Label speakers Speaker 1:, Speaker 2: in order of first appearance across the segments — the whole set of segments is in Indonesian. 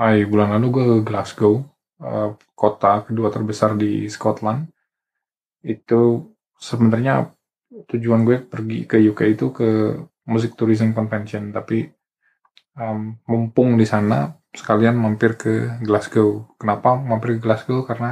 Speaker 1: Hai, bulan lalu gue ke Glasgow, eh, kota kedua terbesar di Scotland. Itu sebenarnya tujuan gue pergi ke UK itu ke Music Tourism Convention, tapi um, mumpung di sana sekalian mampir ke Glasgow. Kenapa mampir ke Glasgow? Karena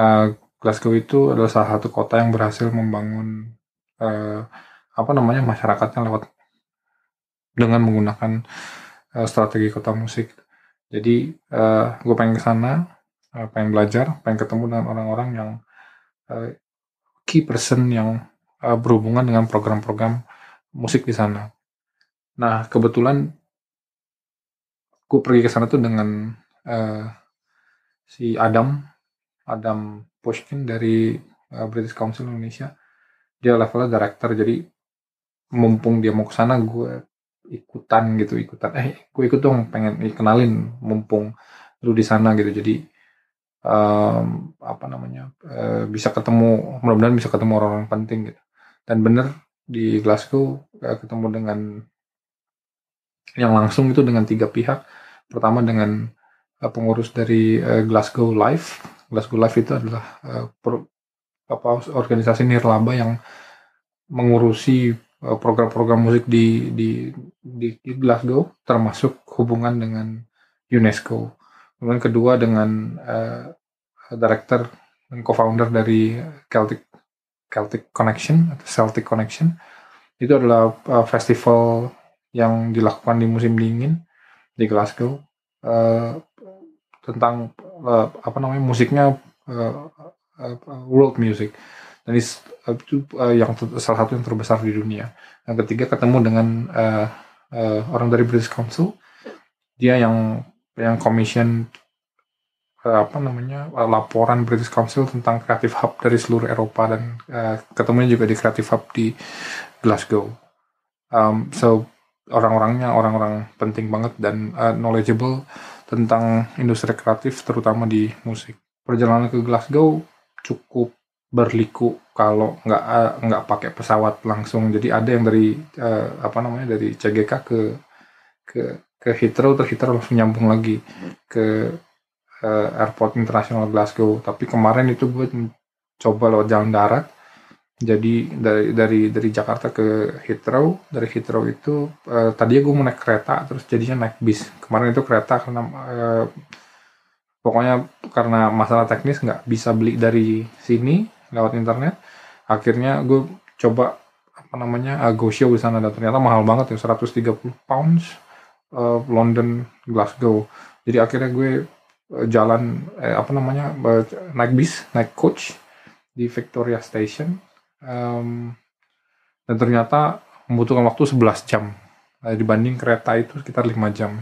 Speaker 1: uh, Glasgow itu adalah salah satu kota yang berhasil membangun uh, apa namanya masyarakatnya lewat dengan menggunakan uh, strategi kota musik. Jadi uh, eh, gue pengen ke sana, uh, pengen belajar, pengen ketemu dengan orang-orang yang uh, key person yang uh, berhubungan dengan program-program musik di sana. Nah kebetulan gue pergi ke sana tuh dengan uh, si Adam, Adam Pushkin dari uh, British Council Indonesia. Dia levelnya director, jadi mumpung dia mau ke sana, gue ikutan gitu ikutan eh gue ikut dong pengen dikenalin kenalin mumpung lu di sana gitu jadi um, apa namanya uh, bisa ketemu mudah-mudahan bisa ketemu orang-orang penting gitu dan bener di Glasgow uh, ketemu dengan yang langsung itu dengan tiga pihak pertama dengan uh, pengurus dari uh, Glasgow Life Glasgow Life itu adalah uh, per, apa organisasi nirlaba yang mengurusi Eh, program-program musik di, di di Glasgow termasuk hubungan dengan UNESCO. Kemudian kedua dengan uh, director dan co-founder dari Celtic Celtic Connection atau Celtic Connection. Itu adalah uh, festival yang dilakukan di musim dingin di Glasgow uh, tentang uh, apa namanya musiknya uh, uh, world music dan eh, itu eh, yang salah satu yang terbesar di dunia. Yang ketiga ketemu dengan uh, uh, orang dari British Council, dia yang yang commission uh, apa namanya uh, laporan British Council tentang Creative Hub dari seluruh Eropa dan uh, ketemunya juga di Creative Hub di Glasgow. Um, so orang-orangnya orang-orang penting banget dan uh, knowledgeable tentang industri kreatif terutama di musik. Perjalanan ke Glasgow cukup berliku kalau nggak eh, nggak pakai pesawat langsung jadi ada yang dari uh, apa namanya dari CGK ke ke ke Heathrow terus Heathrow langsung nyambung lagi ke uh, airport internasional Glasgow tapi kemarin itu gue coba lewat jalan darat jadi dari dari dari Jakarta ke Heathrow dari Heathrow itu uh, tadinya gue mau naik kereta terus jadinya naik bis kemarin itu kereta karena uh, pokoknya karena masalah teknis nggak bisa beli dari sini lewat internet akhirnya gue coba apa namanya uh, go show di sana dan ternyata mahal banget ya 130 pounds uh, London Glasgow jadi akhirnya gue uh, jalan eh, apa namanya uh, naik bis naik coach di Victoria Station um, dan ternyata membutuhkan waktu 11 jam nah, dibanding kereta itu sekitar 5 jam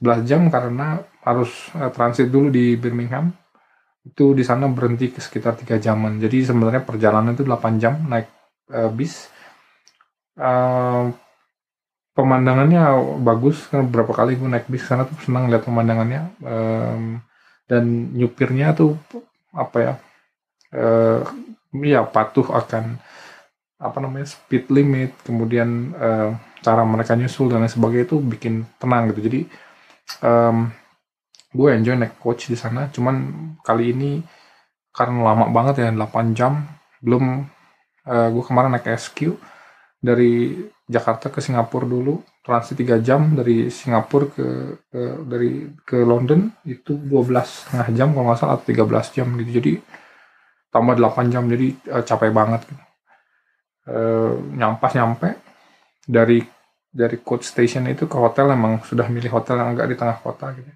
Speaker 1: 11 jam karena harus eh, transit dulu di Birmingham itu di sana berhenti ke sekitar tiga jaman jadi sebenarnya perjalanan itu 8 jam naik uh, bis uh, pemandangannya bagus kan berapa kali gue naik bis sana tuh senang lihat pemandangannya um, dan nyupirnya tuh apa ya uh, ya patuh akan apa namanya speed limit kemudian uh, cara mereka nyusul dan lain sebagainya itu bikin tenang gitu jadi um, gue enjoy naik coach di sana cuman kali ini karena lama banget ya 8 jam belum uh, eh, gue kemarin naik SQ dari Jakarta ke Singapura dulu transit 3 jam dari Singapura ke, ke dari ke London itu 12 setengah jam kalau nggak salah 13 jam gitu jadi tambah 8 jam jadi uh, capek banget gitu. Uh, nyampas nyampe dari dari coach station itu ke hotel emang sudah milih hotel yang agak di tengah kota gitu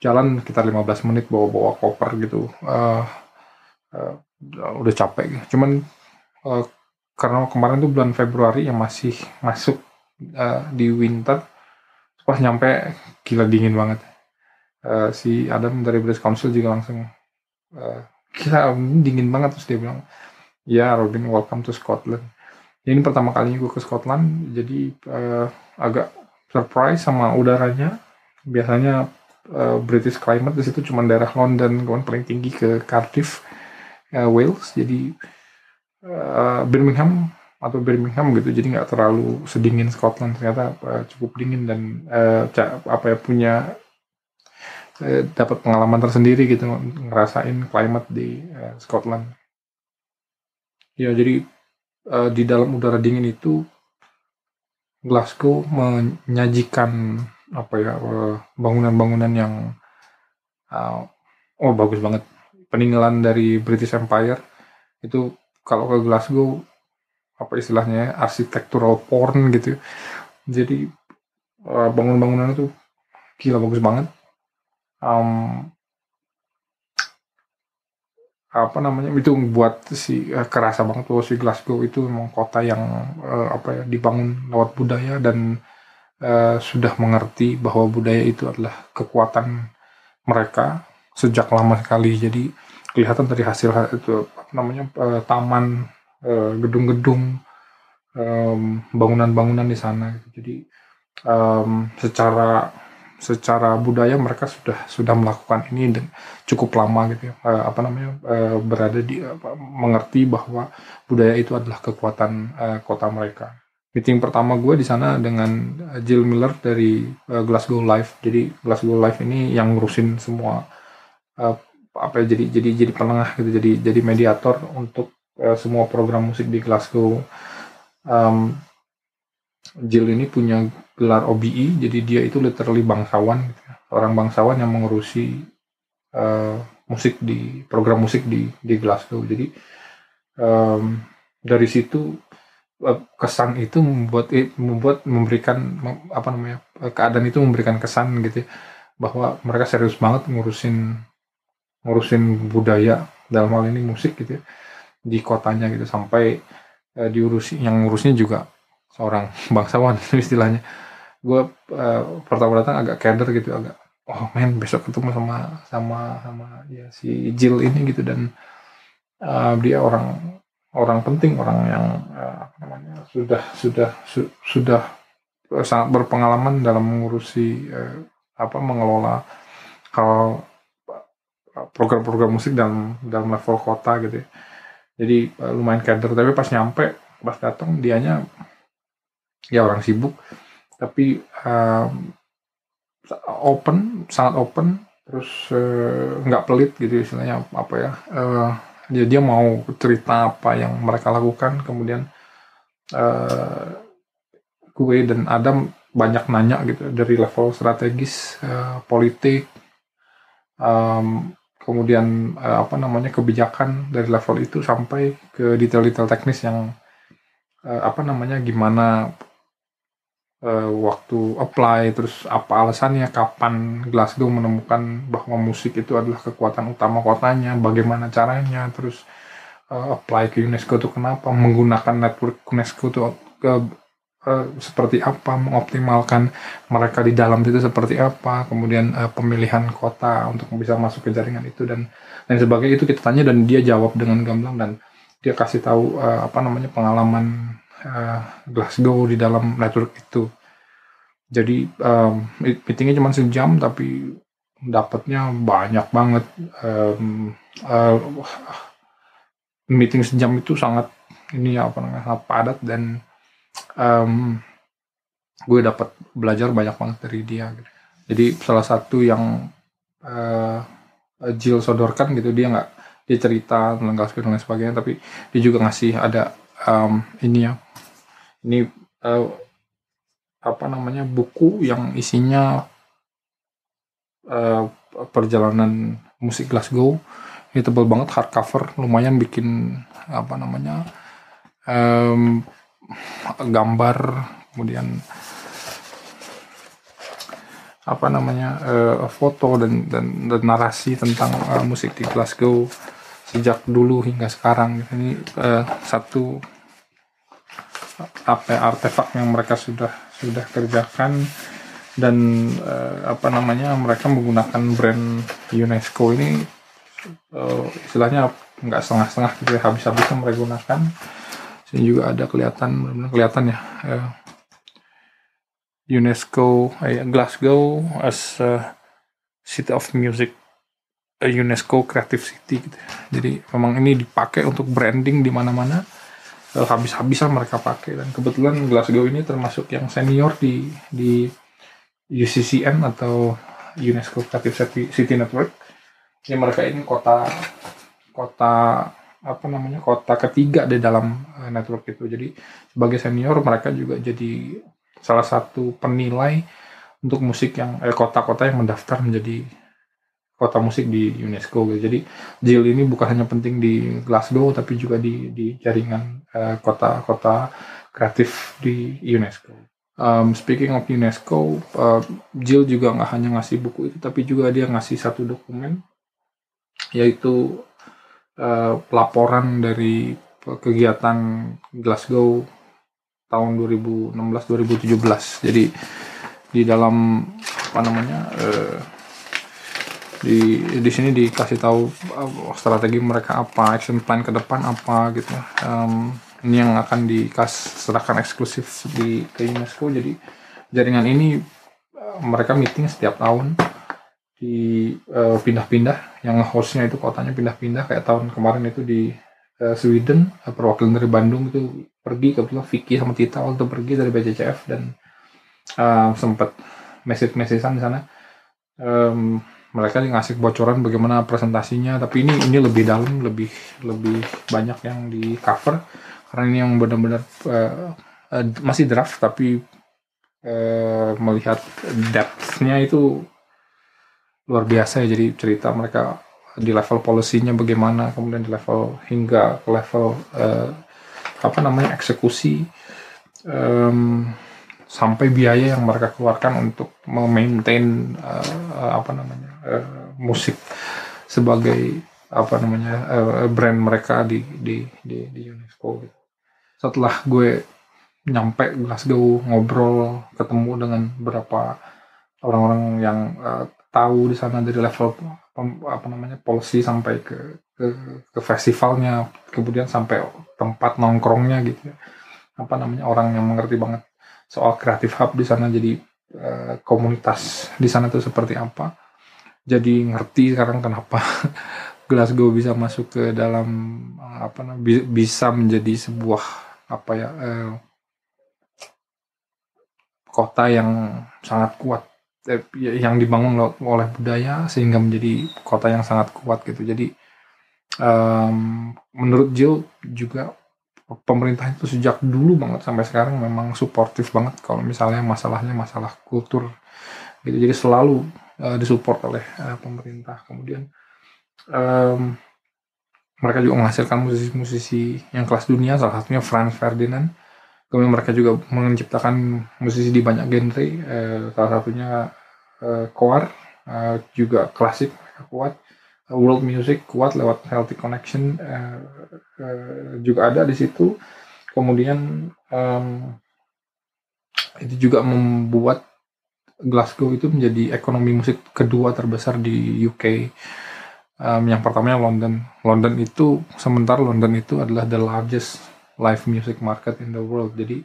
Speaker 1: jalan sekitar 15 menit bawa-bawa koper gitu uh, uh, udah capek gitu. cuman uh, karena kemarin itu bulan Februari yang masih masuk uh, di winter pas nyampe gila dingin banget uh, si Adam dari British Council juga langsung uh, gila dingin banget terus dia bilang ya Robin welcome to Scotland ini pertama kalinya gue ke Scotland jadi uh, agak surprise sama udaranya biasanya Eh, British climate di situ cuma daerah London kawan paling tinggi ke Cardiff uh, Wales jadi uh, Birmingham atau Birmingham gitu jadi nggak terlalu sedingin Scotland ternyata uh, cukup dingin dan uh, apa ya punya uh, dapat pengalaman tersendiri gitu ngerasain climate di uh, Scotland ya jadi uh, di dalam udara dingin itu Glasgow menyajikan apa ya eh, bangunan-bangunan yang eh, oh bagus banget peninggalan dari British Empire itu kalau ke Glasgow apa istilahnya ya, arsitektural porn gitu ya. jadi uh, eh, bangun-bangunan itu gila bagus banget um, apa namanya itu buat si kerasa banget tuh si Glasgow itu memang kota yang uh, apa ya dibangun lewat budaya dan Eh, sudah mengerti bahwa budaya itu adalah kekuatan mereka sejak lama sekali. Jadi kelihatan dari hasil itu apa namanya uh, taman, eh, gedung-gedung, um, bangunan-bangunan di sana. Jadi um, secara secara budaya mereka sudah sudah melakukan ini cukup lama gitu ya uh, apa namanya uh, berada di apa, mengerti bahwa budaya itu adalah kekuatan uh, kota mereka meeting pertama gue di sana dengan eh, Jill Miller dari uh, Glasgow Live. Jadi Glasgow Live ini yang ngurusin semua uh, apa ya jadi jadi jadi penengah gitu jadi jadi mediator untuk uh, semua program musik di Glasgow. Um, Jill ini punya gelar OBE, jadi dia itu literally bangsawan, gitu ya. orang bangsawan yang mengurusi uh, musik di program musik di di Glasgow. Jadi um, dari situ Eh, kesan itu membuat membuat memberikan apa namanya keadaan itu memberikan kesan gitu ya, bahwa mereka serius banget ngurusin ngurusin budaya dalam hal ini musik gitu ya, di kotanya gitu sampai eh, diurusi yang ngurusnya juga seorang bangsawan istilahnya gue eh, pertama datang agak keder gitu agak oh men besok ketemu sama sama sama ya si Jill ini gitu dan uh, dia orang orang penting, orang yang uh, apa namanya sudah sudah su, sudah eh, sangat berpengalaman dalam mengurusi uh, apa mengelola kalau eh, program-program musik dalam dalam level kota gitu ya. Jadi uh, lumayan kader tapi pas nyampe pas datang dianya ya orang sibuk tapi uh, open sangat open terus nggak uh, pelit gitu istilahnya apa ya uh, jadi dia mau cerita apa yang mereka lakukan, kemudian uh, eh, gue dan Adam banyak nanya gitu dari level strategis, uh, politik, um, kemudian uh, apa namanya kebijakan dari level itu sampai ke detail-detail teknis yang uh, apa namanya gimana uh, waktu apply terus apa alasannya kapan Glasgow menemukan bahwa musik itu adalah kekuatan utama kotanya bagaimana caranya terus uh, apply ke UNESCO itu kenapa menggunakan network UNESCO itu ke uh, seperti apa mengoptimalkan mereka di dalam itu seperti apa kemudian uh, pemilihan kota untuk bisa masuk ke jaringan itu dan dan sebagainya itu kita tanya dan dia jawab dengan gamblang dan dia kasih tahu uh, apa namanya pengalaman uh, Glasgow di dalam network itu. Jadi um, meetingnya cuma sejam tapi dapatnya banyak banget. Um, uh, meeting sejam itu sangat ini ya, apa namanya sangat padat dan um, gue dapat belajar banyak banget dari dia. Gitu. Jadi salah satu yang uh, Jill sodorkan gitu dia nggak dia cerita tentang Glasgow dan lain sebagainya tapi dia juga ngasih ada um, ini ya ini uh, apa namanya buku yang isinya uh, perjalanan musik Glasgow ini tebal banget hardcover lumayan bikin apa namanya um, gambar kemudian apa namanya uh, foto dan, dan dan narasi tentang uh, musik di Glasgow sejak dulu hingga sekarang ini uh, satu apa artefak yang mereka sudah sudah kerjakan dan uh, apa namanya mereka menggunakan brand UNESCO ini uh, istilahnya nggak setengah-setengah gitu ya habis-habisnya mereka gunakan sini juga ada kelihatan benar-benar kelihatan ya uh, UNESCO uh, Glasgow as a city of music UNESCO Creative City gitu. Ya. Jadi memang ini dipakai untuk branding di mana-mana. Eh, habis-habisan mereka pakai dan kebetulan Glasgow ini termasuk yang senior di di UCCN atau UNESCO Creative City Network. Jadi mereka ini kota kota apa namanya kota ketiga di dalam eh, network itu. Jadi sebagai senior mereka juga jadi salah satu penilai untuk musik yang eh, kota-kota yang mendaftar menjadi kota musik di UNESCO gitu. Jadi Jill ini bukan hanya penting di Glasgow tapi juga di di jaringan kota-kota eh, uh, kreatif di UNESCO. Um, speaking of UNESCO, uh, Jill juga nggak hanya ngasih buku itu tapi juga dia ngasih satu dokumen yaitu uh, laporan dari kegiatan Glasgow tahun 2016-2017. Jadi di dalam apa namanya uh, di di sini dikasih tahu uh, strategi mereka apa action plan ke depan apa gitu um, ini yang akan dikas serahkan eksklusif di ke UNESCO jadi jaringan ini uh, mereka meeting setiap tahun di uh, pindah-pindah yang hostnya itu kotanya pindah-pindah kayak tahun kemarin itu di uh, Sweden uh, perwakilan dari Bandung itu pergi kebetulan Vicky sama Tita waktu pergi dari BCCF dan uh, sempat message-messagean di sana um, mereka ngasih bocoran bagaimana presentasinya tapi ini ini lebih dalam lebih lebih banyak yang di cover karena ini yang benar-benar uh, uh, masih draft tapi uh, melihat depthnya itu luar biasa ya jadi cerita mereka di level polisinya bagaimana kemudian di level hingga level uh, apa namanya eksekusi um, sampai biaya yang mereka keluarkan untuk memaintain uh, apa namanya Eh, musik sebagai apa namanya uh, brand mereka di di di, di UNESCO gitu. setelah gue nyampe Glasgow ngobrol ketemu dengan beberapa orang-orang yang uh, tahu di sana dari level apa namanya polisi sampai ke ke, ke festivalnya kemudian sampai tempat nongkrongnya gitu ya. apa namanya orang yang mengerti banget soal kreatif hub di sana jadi uh, komunitas di sana tuh seperti apa jadi ngerti sekarang kenapa Glasgow bisa masuk ke dalam eh, apa namanya bisa menjadi sebuah apa ya eh, kota yang sangat kuat eh, ya, yang dibangun oleh budaya sehingga menjadi kota yang sangat kuat gitu jadi um, menurut Jill juga pemerintah itu sejak dulu banget sampai sekarang memang suportif banget kalau misalnya masalahnya masalah kultur gitu jadi selalu Eh, disupport oleh uh, pemerintah kemudian um, mereka juga menghasilkan musisi-musisi yang kelas dunia salah satunya Franz Ferdinand kemudian mereka juga menciptakan musisi di banyak genre uh, salah satunya uh, uh, juga klasik mereka kuat world music kuat lewat Healthy Connection uh, uh, juga ada di situ kemudian um, itu juga membuat Glasgow itu menjadi ekonomi musik kedua terbesar di UK. Um, yang pertamanya London. London itu sementara London itu adalah the largest live music market in the world. Jadi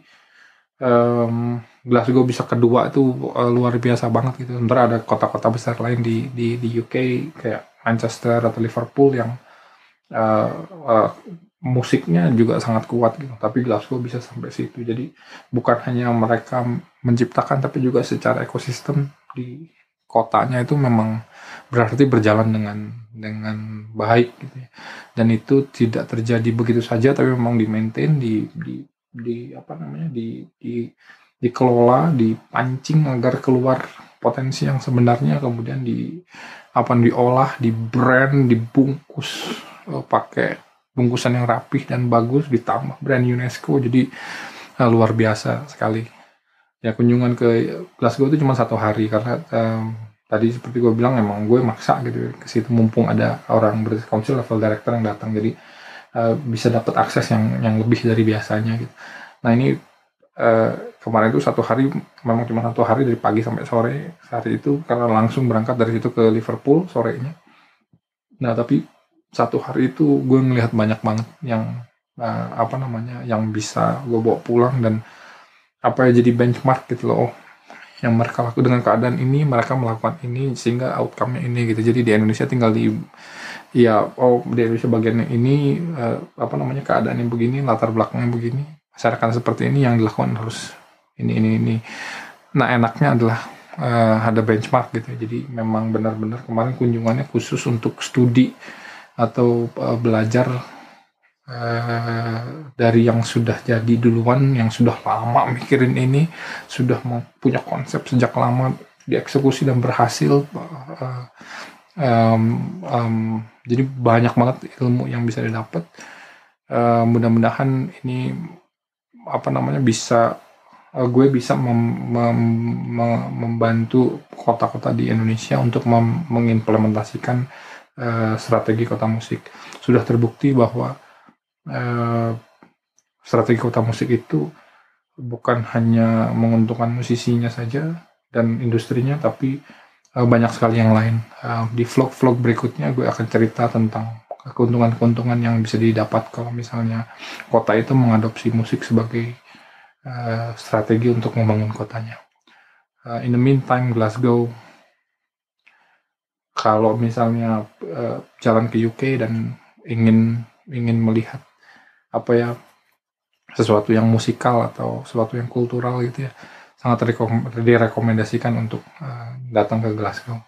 Speaker 1: um, Glasgow bisa kedua itu uh, luar biasa banget gitu. Sementara ada kota-kota besar lain di, di di UK kayak Manchester atau Liverpool yang uh, uh, musiknya juga sangat kuat gitu tapi Glasgow bisa sampai situ jadi bukan hanya mereka menciptakan tapi juga secara ekosistem di kotanya itu memang berarti berjalan dengan dengan baik gitu ya. dan itu tidak terjadi begitu saja tapi memang di maintain di di di apa namanya di di dikelola dipancing agar keluar potensi yang sebenarnya kemudian di apa diolah di brand dibungkus eh, pakai bungkusan yang rapih dan bagus ditambah brand UNESCO jadi uh, luar biasa sekali ya kunjungan ke Glasgow itu cuma satu hari karena um, tadi seperti gue bilang emang gue maksa gitu ya. ke situ mumpung ada orang British Council level director yang datang jadi uh, bisa dapat akses yang yang lebih dari biasanya gitu nah ini uh, kemarin itu satu hari memang cuma satu hari dari pagi sampai sore hari itu karena langsung berangkat dari situ ke Liverpool sorenya nah tapi satu hari itu gue ngelihat banyak banget yang uh, apa namanya yang bisa gue bawa pulang dan apa ya jadi benchmark gitu loh oh, yang mereka laku dengan keadaan ini mereka melakukan ini sehingga outcome-nya ini gitu jadi di Indonesia tinggal di ya oh di Indonesia bagian ini uh, apa namanya keadaan yang begini latar belakangnya begini masyarakat seperti ini yang dilakukan harus ini ini ini nah enaknya adalah uh, ada benchmark gitu jadi memang benar-benar kemarin kunjungannya khusus untuk studi atau uh, belajar uh, dari yang sudah jadi duluan, yang sudah lama mikirin ini, sudah punya konsep sejak lama dieksekusi dan berhasil. Uh, um, um, jadi banyak banget ilmu yang bisa didapat. Uh, mudah-mudahan ini apa namanya bisa uh, gue bisa mem, mem, mem, membantu kota-kota di Indonesia untuk mem, mengimplementasikan Eh, strategi kota musik. Sudah terbukti bahwa uh, strategi kota musik itu bukan hanya menguntungkan musisinya saja dan industrinya, tapi uh, banyak sekali yang lain. Uh, di vlog-vlog berikutnya gue akan cerita tentang keuntungan-keuntungan yang bisa didapat kalau misalnya kota itu mengadopsi musik sebagai uh, strategi untuk membangun kotanya. Uh, in the meantime, Glasgow kalau misalnya uh, jalan ke UK dan ingin ingin melihat apa ya sesuatu yang musikal atau sesuatu yang kultural gitu ya sangat direkom direkomendasikan untuk uh, datang ke Glasgow.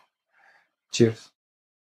Speaker 1: Cheers.